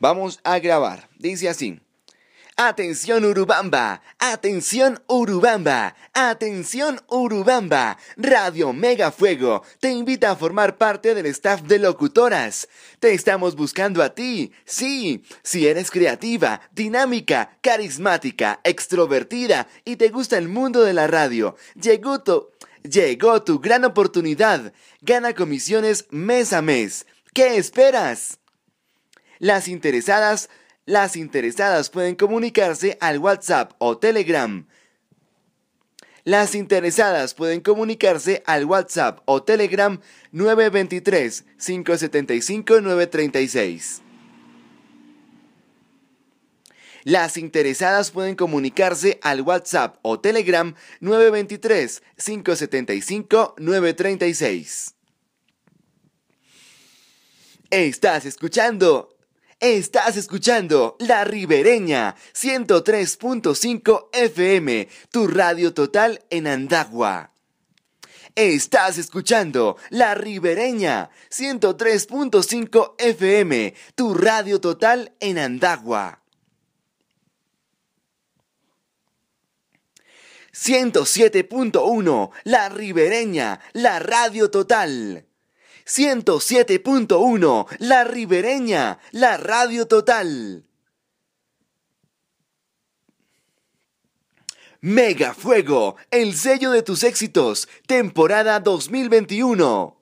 Vamos a grabar. Dice así. Atención Urubamba, atención Urubamba, atención Urubamba. Radio Mega Fuego te invita a formar parte del staff de locutoras. Te estamos buscando a ti. Sí, si eres creativa, dinámica, carismática, extrovertida y te gusta el mundo de la radio, llegó tu, llegó tu gran oportunidad. Gana comisiones mes a mes. ¿Qué esperas? Las interesadas, las interesadas pueden comunicarse al WhatsApp o Telegram. Las interesadas pueden comunicarse al WhatsApp o Telegram 923-575-936. Las interesadas pueden comunicarse al WhatsApp o Telegram 923-575-936. Estás escuchando Estás escuchando La Ribereña 103.5 FM, tu radio total en Andagua. Estás escuchando La Ribereña 103.5 FM, tu radio total en Andagua. 107.1 La Ribereña, la radio total. 107.1, La Ribereña, la radio total. Mega Fuego, el sello de tus éxitos, temporada 2021.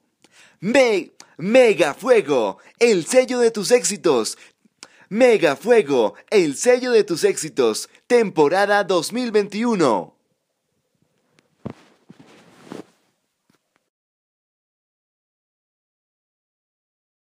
Me Mega Fuego, el sello de tus éxitos. Mega Fuego, el sello de tus éxitos, temporada 2021.